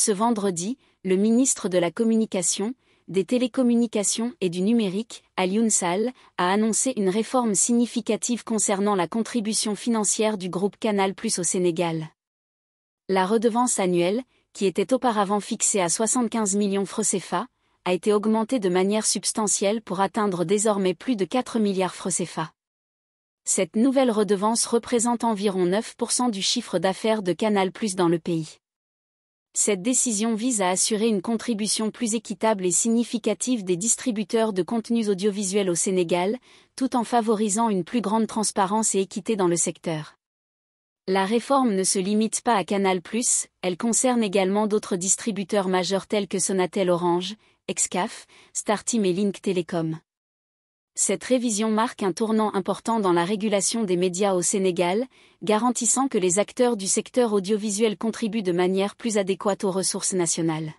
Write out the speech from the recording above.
Ce vendredi, le ministre de la Communication, des Télécommunications et du Numérique, Alioune Sal, a annoncé une réforme significative concernant la contribution financière du groupe Canal+ au Sénégal. La redevance annuelle, qui était auparavant fixée à 75 millions francs a été augmentée de manière substantielle pour atteindre désormais plus de 4 milliards francs Cette nouvelle redevance représente environ 9% du chiffre d'affaires de Canal+ dans le pays cette décision vise à assurer une contribution plus équitable et significative des distributeurs de contenus audiovisuels au Sénégal, tout en favorisant une plus grande transparence et équité dans le secteur. La réforme ne se limite pas à Canal+, elle concerne également d'autres distributeurs majeurs tels que Sonatel Orange, Excaf, Startim et Link Telecom. Cette révision marque un tournant important dans la régulation des médias au Sénégal, garantissant que les acteurs du secteur audiovisuel contribuent de manière plus adéquate aux ressources nationales.